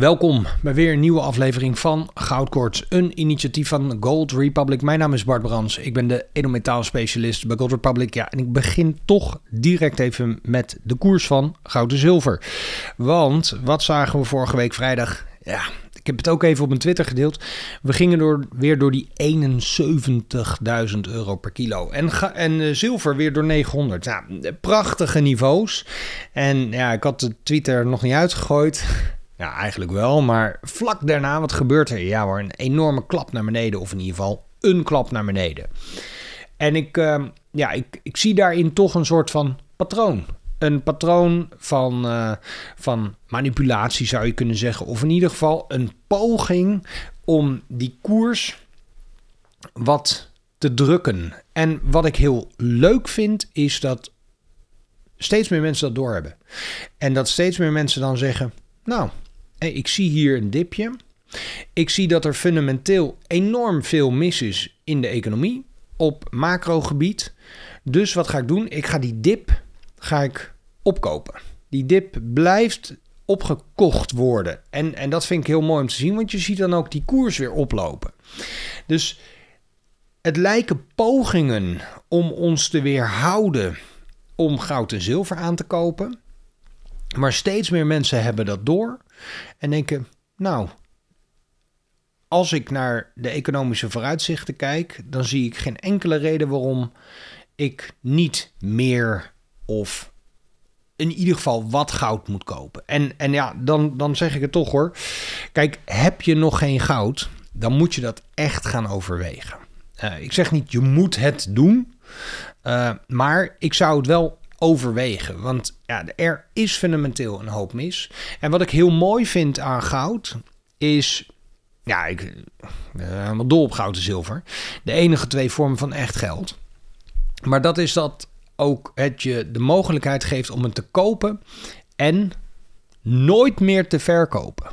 Welkom bij weer een nieuwe aflevering van Goudkoorts, een initiatief van Gold Republic. Mijn naam is Bart Brands, ik ben de edelmetaalspecialist bij Gold Republic. Ja, en ik begin toch direct even met de koers van goud en zilver. Want wat zagen we vorige week vrijdag? Ja, ik heb het ook even op mijn Twitter gedeeld. We gingen door, weer door die 71.000 euro per kilo. En, en eh, zilver weer door 900. Ja, nou, prachtige niveaus. En ja, ik had de Twitter nog niet uitgegooid. Ja, eigenlijk wel, maar vlak daarna, wat gebeurt er? Ja hoor, een enorme klap naar beneden, of in ieder geval een klap naar beneden. En ik, ehm, ja, ik, ik zie daarin toch een soort van patroon. Een patroon van, eh, van manipulatie zou je kunnen zeggen, of in ieder geval een poging om die koers wat te drukken. En wat ik heel leuk vind, is dat steeds meer mensen dat doorhebben. En dat steeds meer mensen dan zeggen: Nou, ik zie hier een dipje. Ik zie dat er fundamenteel enorm veel mis is in de economie op macrogebied. Dus wat ga ik doen? Ik ga die dip ga ik opkopen. Die dip blijft opgekocht worden. En, en dat vind ik heel mooi om te zien, want je ziet dan ook die koers weer oplopen. Dus het lijken pogingen om ons te weerhouden om goud en zilver aan te kopen. Maar steeds meer mensen hebben dat door en denken: Nou, als ik naar de economische vooruitzichten kijk, dan zie ik geen enkele reden waarom ik niet meer of in ieder geval wat goud moet kopen. En, en ja, dan, dan zeg ik het toch hoor. Kijk, heb je nog geen goud, dan moet je dat echt gaan overwegen. Eh, ik zeg niet, je moet het doen. Eh, maar ik zou het wel overwegen. Want ja, er is fundamenteel een hoop mis. En wat ik heel mooi vind aan goud is. Ja, ik ben helemaal dol op goud en zilver. De enige twee vormen van echt geld. Maar dat is dat ook het je de mogelijkheid geeft om het te kopen en nooit meer te verkopen.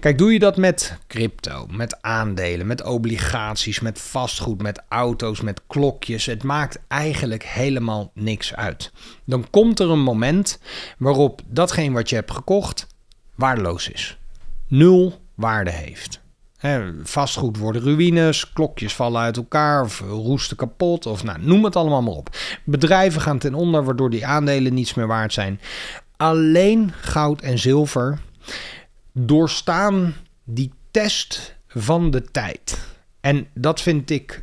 Kijk, doe je dat met crypto, met aandelen, met obligaties, met vastgoed, met auto's, met klokjes. Het maakt eigenlijk helemaal niks uit. Dan komt er een moment waarop datgene wat je hebt gekocht waardeloos is. Nul waarde heeft. vastgoed worden ruïnes, klokjes vallen uit elkaar of roesten kapot of nou, noem het allemaal maar op. Bedrijven gaan ten onder waardoor die aandelen niets meer waard zijn. Alleen goud en zilver doorstaan die test van de tijd. En dat vind ik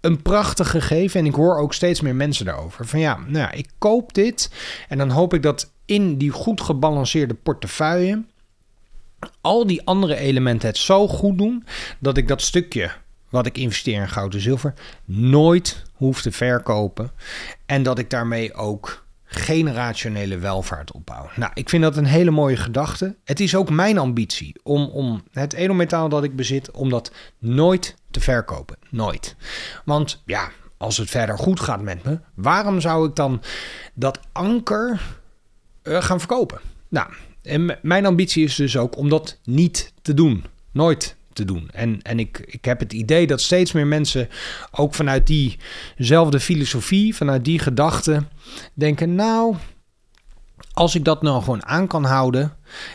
een prachtig gegeven. En ik hoor ook steeds meer mensen daarover. Van ja, nou ja, ik koop dit. En dan hoop ik dat in die goed gebalanceerde portefeuille. al die andere elementen het zo goed doen. dat ik dat stukje wat ik investeer in goud en zilver. nooit hoef te verkopen. En dat ik daarmee ook generationele welvaart opbouwen. Nou, ik vind dat een hele mooie gedachte. Het is ook mijn ambitie om, om het edelmetaal dat ik bezit, om dat nooit te verkopen. Nooit. Want ja, als het verder goed gaat met me, waarom zou ik dan dat anker eh, gaan verkopen? Nou, en mijn ambitie is dus ook om dat niet te doen. Nooit te doen. En, en ik, ik heb het idee dat steeds meer mensen ook vanuit diezelfde filosofie, vanuit die gedachte, denken: Nou, als ik dat nou gewoon aan kan houden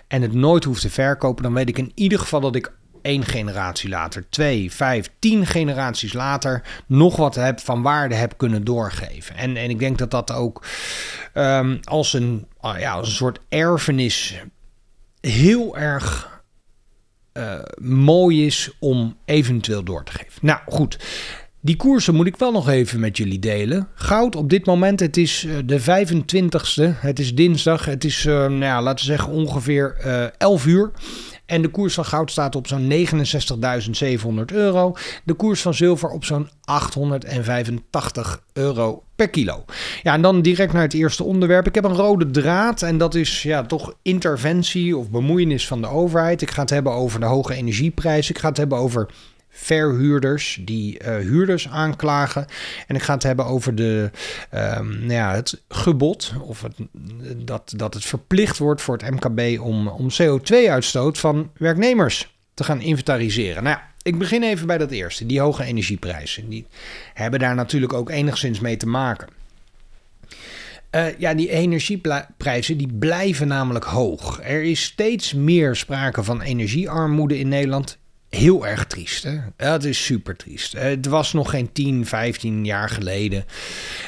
en het nooit hoef te verkopen, dan weet ik in ieder geval dat ik één generatie later, twee, vijf, tien generaties later nog wat heb van waarde heb kunnen doorgeven. En, en ik denk dat dat ook ehm, als, een, ah ja, als een soort erfenis heel erg eh, mooi is om eventueel door te geven. Nou goed, die koersen moet ik wel nog even met jullie delen. Goud op dit moment, het is eh, de 25ste, het is dinsdag, het is, eh, nou ja, laten we zeggen, ongeveer uh, 11 uur. En de koers van goud staat op zo'n 69.700 euro. De koers van zilver op zo'n 885 euro per kilo. Ja, en dan direct naar het eerste onderwerp. Ik heb een rode draad en dat is ja, toch interventie of bemoeienis van de overheid. Ik ga het hebben over de hoge energieprijs. Ik ga het hebben over verhuurders die eh, huurders aanklagen. En ik ga het hebben over de, ehm, nou ja, het gebod, of het, dat, dat het verplicht wordt voor het MKB om, om CO2-uitstoot van werknemers te gaan inventariseren. Nou ja, ik begin even bij dat eerste, die hoge energieprijzen. Die hebben daar natuurlijk ook enigszins mee te maken. Eh, ja, die energieprijzen die blijven namelijk hoog. Er is steeds meer sprake van energiearmoede in Nederland heel erg triest. Hè? Het is super triest. Eh, het was nog geen 10, 15 jaar geleden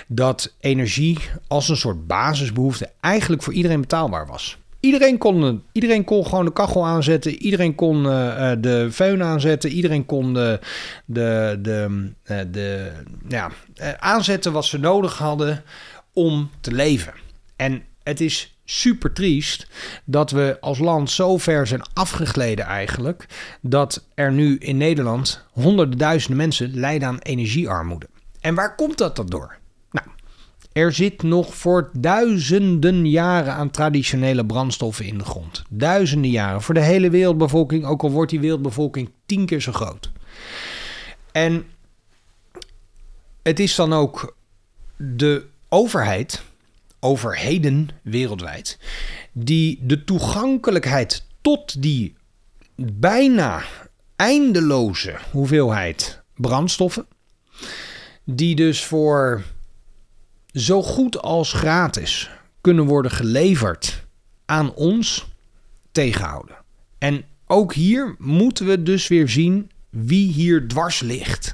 dat energie als een soort basisbehoefte eigenlijk voor iedereen betaalbaar was. Iedereen kon, iedereen kon gewoon de kachel aanzetten. Iedereen kon eh, eh, de veun aanzetten. Iedereen kon de, de, de, de, ja, aanzetten wat ze nodig hadden om te leven. En het is super triest dat we als land zo ver zijn afgegleden eigenlijk dat er nu in Nederland honderden duizenden mensen lijden aan energiearmoede. En waar komt dat dan door? Nou, er zit nog voor duizenden jaren aan traditionele brandstoffen in de grond. Duizenden jaren voor de hele wereldbevolking, ook al wordt die wereldbevolking tien keer zo groot. En het is dan ook de overheid overheden wereldwijd die de toegankelijkheid tot die bijna eindeloze hoeveelheid brandstoffen, die dus voor zo goed als gratis kunnen worden geleverd aan ons, tegenhouden. En ook hier moeten we dus weer zien wie hier dwars ligt.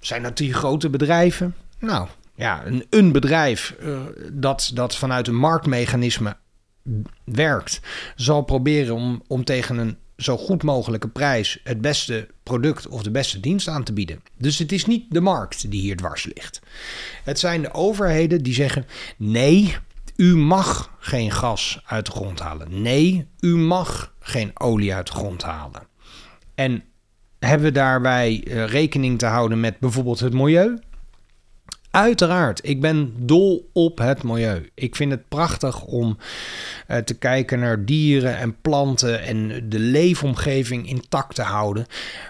Zijn dat die grote bedrijven? Nou, ja, een, bedrijf eh, dat, dat vanuit een marktmechanisme werkt, zal proberen om, om tegen een zo goed mogelijke prijs het beste product of de beste dienst aan te bieden. Dus het is niet de markt die hier dwars ligt. Het zijn de overheden die zeggen: nee, u mag geen gas uit de grond halen. Nee, u mag geen olie uit de grond halen. En hebben we daarbij eh, rekening te houden met bijvoorbeeld het milieu? Uiteraard, ik ben dol op het milieu. Ik vind het prachtig om eh, te kijken naar dieren en planten en de leefomgeving intact te houden.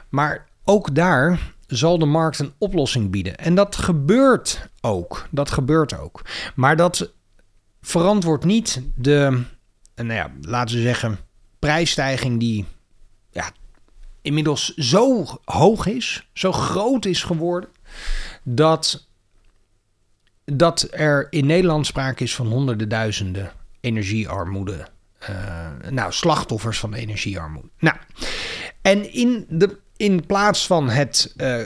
Maar ook daar zal de markt een oplossing bieden. En dat gebeurt ook. Dat gebeurt ook. Maar dat verantwoordt niet de, eh, nou ja, laten we zeggen, prijsstijging die ja, inmiddels zo hoog is, zo groot is geworden, dat dat er in Nederland sprake is van honderden duizenden energiearmoede. Eh, nou, slachtoffers van energiearmoede. Nou, en in, de, in plaats van het. Uh,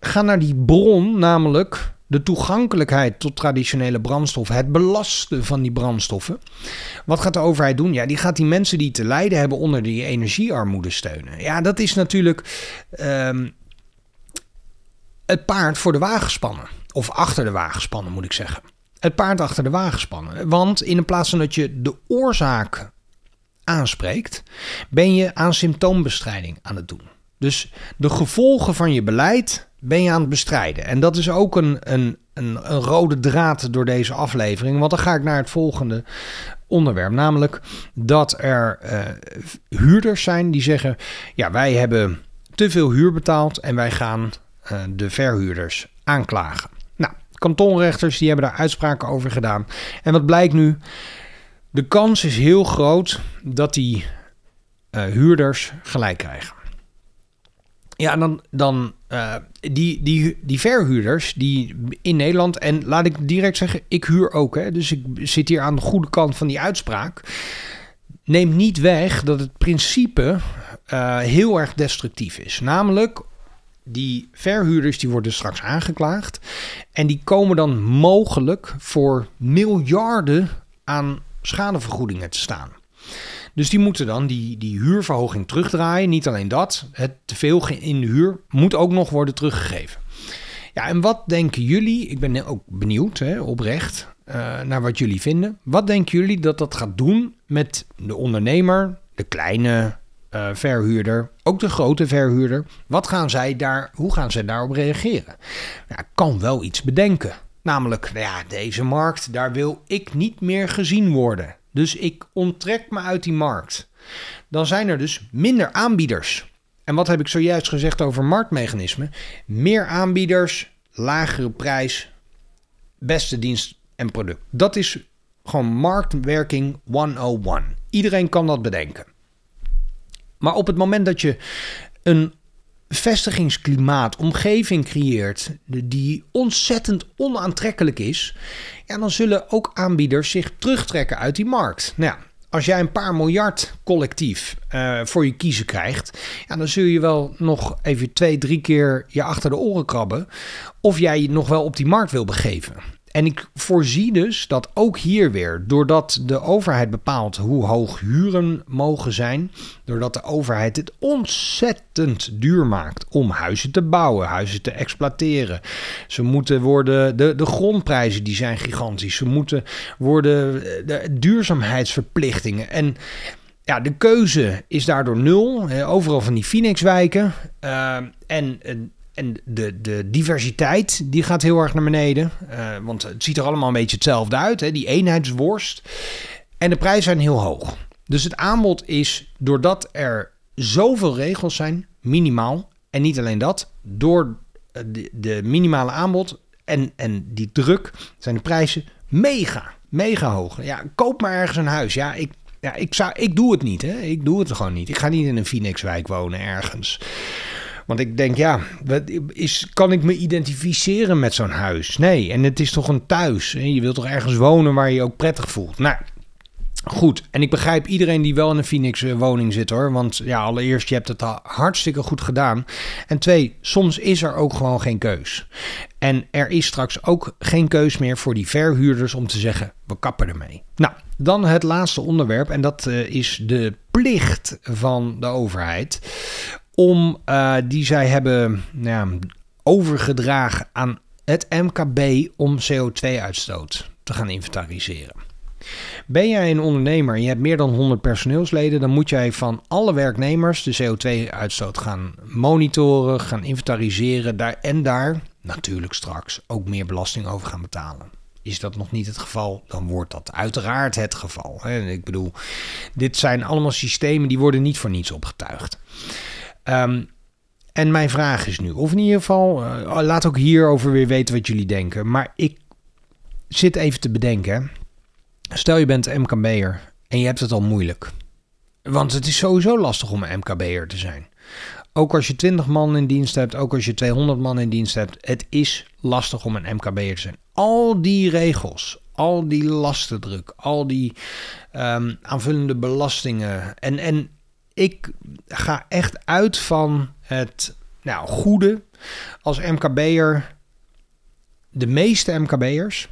ga naar die bron, namelijk de toegankelijkheid tot traditionele brandstoffen, het belasten van die brandstoffen. Wat gaat de overheid doen? Ja, die gaat die mensen die te lijden hebben onder die energiearmoede steunen. Ja, dat is natuurlijk ehm, het paard voor de wagen spannen of achter de wagen spannen moet ik zeggen. Het paard achter de wagen spannen. Want in plaats van dat je de oorzaak aanspreekt, ben je aan symptoombestrijding aan het doen. Dus de gevolgen van je beleid ben je aan het bestrijden. En dat is ook een, een, een, een rode draad door deze aflevering. Want dan ga ik naar het volgende onderwerp. Namelijk dat er eh, huurders zijn die zeggen: Ja, wij hebben te veel huur betaald en wij gaan eh, de verhuurders aanklagen kantonrechters die hebben daar uitspraken over gedaan. En wat blijkt nu? De kans is heel groot dat die eh, huurders gelijk krijgen. Ja, dan, dan eh, die, die, die verhuurders die in Nederland, en laat ik direct zeggen, ik huur ook, hè, dus ik zit hier aan de goede kant van die uitspraak. Neemt niet weg dat het principe eh, heel erg destructief is. Namelijk, die verhuurders die worden straks aangeklaagd. En die komen dan mogelijk voor miljarden aan schadevergoedingen te staan. Dus die moeten dan die, die huurverhoging terugdraaien. Niet alleen dat, het teveel in de huur moet ook nog worden teruggegeven. Ja, en wat denken jullie? Ik ben ook benieuwd, hè, oprecht, eh, naar wat jullie vinden. Wat denken jullie dat dat gaat doen met de ondernemer, de kleine eh, verhuurder, ook de grote verhuurder. Wat gaan zij daar, hoe gaan zij daarop reageren? Nou, kan wel iets bedenken. Namelijk, nou ja, deze markt, daar wil ik niet meer gezien worden. Dus ik onttrek me uit die markt. Dan zijn er dus minder aanbieders. En wat heb ik zojuist gezegd over marktmechanismen? Meer aanbieders, lagere prijs, beste dienst en product. Dat is gewoon marktwerking 101. Iedereen kan dat bedenken. Maar op het moment dat je een vestigingsklimaat, omgeving creëert die ontzettend onaantrekkelijk is, ja, dan zullen ook aanbieders zich terugtrekken uit die markt. Nou ja, als jij een paar miljard collectief eh, voor je kiezen krijgt, ja, dan zul je wel nog even twee, drie keer je achter de oren krabben of jij je nog wel op die markt wil begeven. En ik voorzie dus dat ook hier weer, doordat de overheid bepaalt hoe hoog huren mogen zijn, doordat de overheid het ontzettend duur maakt om huizen te bouwen, huizen te exploiteren. Ze moeten worden, de, de grondprijzen die zijn gigantisch, ze moeten worden, de duurzaamheidsverplichtingen. En ja, de keuze is daardoor nul. Overal van die Phoenix-wijken. Uh, en en de, de diversiteit die gaat heel erg naar beneden. Eh, want het ziet er allemaal een beetje hetzelfde uit. Hè? Die eenheidsworst. En de prijzen zijn heel hoog. Dus het aanbod is, doordat er zoveel regels zijn, minimaal. En niet alleen dat, door eh, de, de minimale aanbod en, en die druk zijn de prijzen mega, mega hoog. Ja, koop maar ergens een huis. Ja, ik, ja, ik, zou, ik doe het niet. Hè? Ik doe het gewoon niet. Ik ga niet in een Phoenixwijk wonen ergens. Want ik denk, ja, is, kan ik me identificeren met zo'n huis? Nee, en het is toch een thuis. je wilt toch ergens wonen waar je, je ook prettig voelt? Nou, Goed, en ik begrijp iedereen die wel in een Phoenix eh, woning zit hoor. Want ja, allereerst, je hebt het hartstikke goed gedaan. En twee, soms is er ook gewoon geen keus. En er is straks ook geen keus meer voor die verhuurders om te zeggen, we kappen ermee. Nou, dan het laatste onderwerp en dat eh, is de plicht van de overheid om eh, die zij hebben nou ja, overgedragen aan het MKB om CO2-uitstoot te gaan inventariseren. Ben jij een ondernemer en je hebt meer dan 100 personeelsleden, dan moet jij van alle werknemers de CO2-uitstoot gaan monitoren, gaan inventariseren daar en daar natuurlijk straks ook meer belasting over gaan betalen. Is dat nog niet het geval, dan wordt dat uiteraard het geval. Ik bedoel, dit zijn allemaal systemen die worden niet voor niets opgetuigd. Ehm, en mijn vraag is nu, of in ieder geval, eh, oh, laat ook hierover weer weten wat jullie denken. Maar ik zit even te bedenken. Stel je bent MKB'er en je hebt het al moeilijk. Want het is sowieso lastig om een MKB'er te zijn. Ook als je 20 man in dienst hebt, ook als je 200 man in dienst hebt, het is lastig om een MKB'er te zijn. Al die regels, al die lastendruk, al die ehm, aanvullende belastingen en, en ik ga echt uit van het nou, goede. Als MKB'er, de meeste MKB'ers,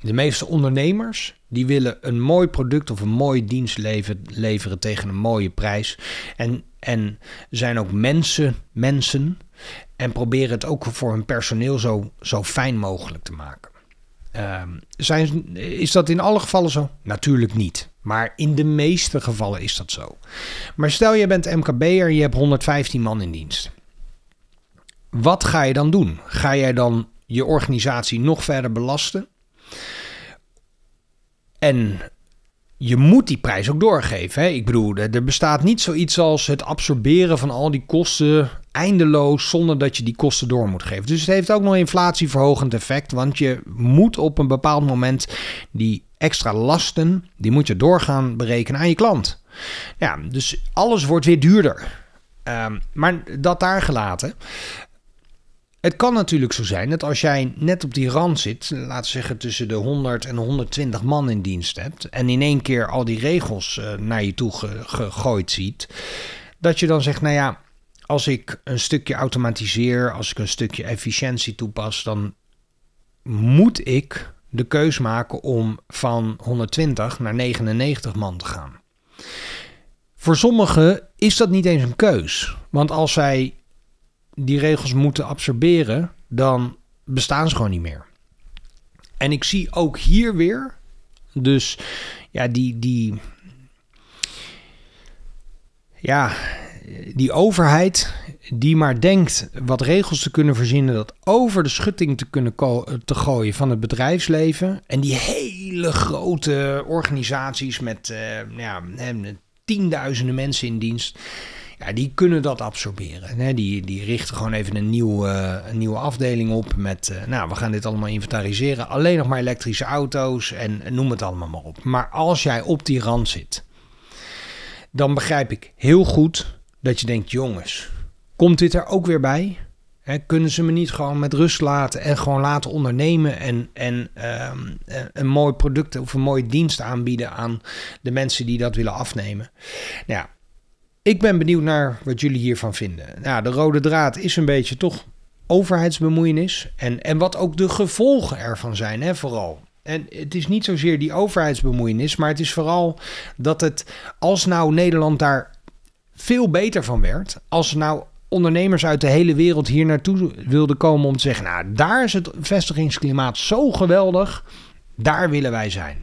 de meeste ondernemers, die willen een mooi product of een mooi dienst leveren, tegen een mooie prijs. En, en zijn ook mensen, mensen. En proberen het ook voor hun personeel zo, zo fijn mogelijk te maken. Ehm, zijn, is dat in alle gevallen zo? Natuurlijk niet. Maar in de meeste gevallen is dat zo. Maar stel je bent MKB'er, en je hebt 115 man in dienst. Wat ga je dan doen? Ga jij dan je organisatie nog verder belasten? En je moet die prijs ook doorgeven. Hè? Ik bedoel, er bestaat niet zoiets als het absorberen van al die kosten eindeloos zonder dat je die kosten door moet geven. Dus het heeft ook nog inflatieverhogend effect, want je moet op een bepaald moment die extra lasten, die moet je doorgaan berekenen aan je klant. Ja, dus alles wordt weer duurder. Ehm, maar dat daar gelaten. Het kan natuurlijk zo zijn dat als jij net op die rand zit, laten we zeggen tussen de 100 en 120 man in dienst hebt, en in één keer al die regels eh, naar je toe gegooid ziet, dat je dan zegt, nou ja, als ik een stukje automatiseer, als ik een stukje efficiëntie toepas, dan moet ik de keus maken om van 120 naar 99 man te gaan. Voor sommigen is dat niet eens een keus. Want als zij die regels moeten absorberen, dan bestaan ze gewoon niet meer. En ik zie ook hier weer, dus ja, die, die, ja, die overheid die maar denkt wat regels te kunnen verzinnen, dat over de schutting te kunnen te gooien van het bedrijfsleven. En die hele grote organisaties met eh, ja, tienduizenden mensen in dienst. Ja, die kunnen dat absorberen. Hè? Die, die richten gewoon even een, nieuwe eh, een nieuwe afdeling op met, eh, nou, we gaan dit allemaal inventariseren. Alleen nog maar elektrische auto's en noem het allemaal maar op. Maar als jij op die rand zit, dan begrijp ik heel goed dat je denkt, jongens, Komt dit er ook weer bij? kunnen ze me niet gewoon met rust laten en gewoon laten ondernemen en, en ehm, eh, een mooi product of een mooie dienst aanbieden aan de mensen die dat willen afnemen? Nou ja, ik ben benieuwd naar wat jullie hiervan vinden. Nou, de rode draad is een beetje toch overheidsbemoeienis en, en wat ook de gevolgen ervan zijn, en vooral. En het is niet zozeer die overheidsbemoeienis, maar het is vooral dat het, als nou Nederland daar veel beter van werd, als nou ondernemers uit de hele wereld hier naartoe wilden komen om te zeggen: Nou, daar is het vestigingsklimaat zo geweldig, daar willen wij zijn.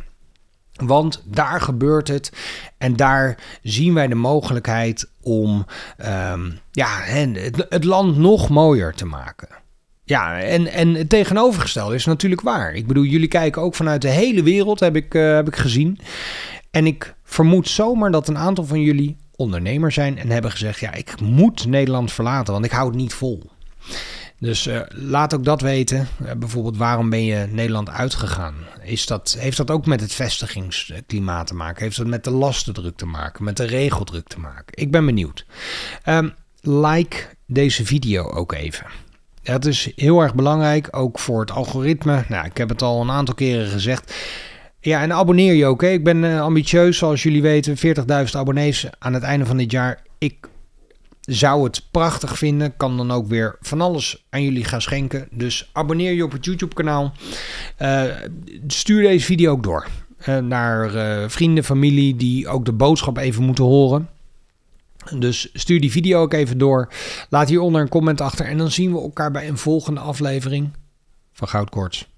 Want daar gebeurt het en daar zien wij de mogelijkheid om ehm, ja, het, het land nog mooier te maken. Ja, en, en het tegenovergestelde is natuurlijk waar. Ik bedoel, jullie kijken ook vanuit de hele wereld, heb ik, eh, heb ik gezien. En ik vermoed zomaar dat een aantal van jullie ondernemer zijn en hebben gezegd: ja, ik moet Nederland verlaten, want ik hou het niet vol. Dus eh, laat ook dat weten. Eh, bijvoorbeeld, waarom ben je Nederland uitgegaan? Is dat, heeft dat ook met het vestigingsklimaat te maken? Heeft dat met de lastendruk te maken? Met de regeldruk te maken? Ik ben benieuwd. Ehm, like deze video ook even. Dat is heel erg belangrijk, ook voor het algoritme. Nou, ik heb het al een aantal keren gezegd. Ja, en abonneer je ook. Hè. Ik ben eh, ambitieus, zoals jullie weten. 40.000 abonnees aan het einde van dit jaar. Ik zou het prachtig vinden. Kan dan ook weer van alles aan jullie gaan schenken. Dus abonneer je op het YouTube-kanaal. Eh, stuur deze video ook door eh, naar vrienden, familie die ook de boodschap even moeten horen. Dus stuur die video ook even door. Laat hieronder een comment achter. En dan zien we elkaar bij een volgende aflevering van Goudkoorts.